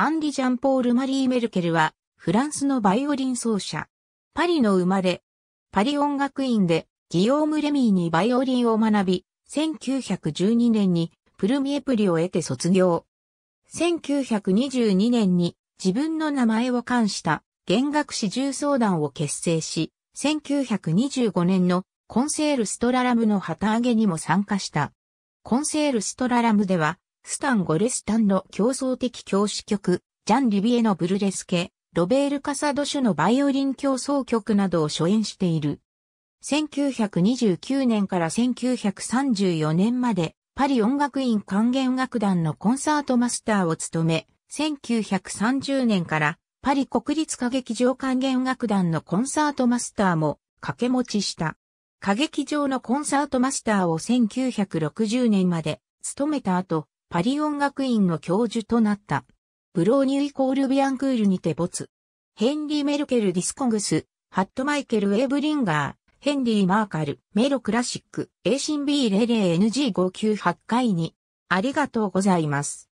アンリ・ジャンポール・マリー・メルケルは、フランスのバイオリン奏者。パリの生まれ。パリ音楽院で、ギオーム・レミーにバイオリンを学び、1912年にプルミエプリを得て卒業。1922年に自分の名前を冠した弦楽四重奏団を結成し、1925年のコンセール・ストララムの旗揚げにも参加した。コンセール・ストララムでは、スタン・ゴレスタンの競争的教師曲、ジャン・リビエのブルレスケ、ロベール・カサドシュのバイオリン競争曲などを初演している。1929年から1934年まで、パリ音楽院管弦楽団のコンサートマスターを務め、1930年からパリ国立歌劇場管弦楽団のコンサートマスターも掛け持ちした。歌劇場のコンサートマスターを1960年まで務めた後、パリ音楽院の教授となった。ブローニュイコールビアンクールにて没。ヘンリー・メルケル・ディスコングス、ハット・マイケル・ウェブリンガー、ヘンリー・マーカル、メロ・クラシック、A シン B00NG598 回に、ありがとうございます。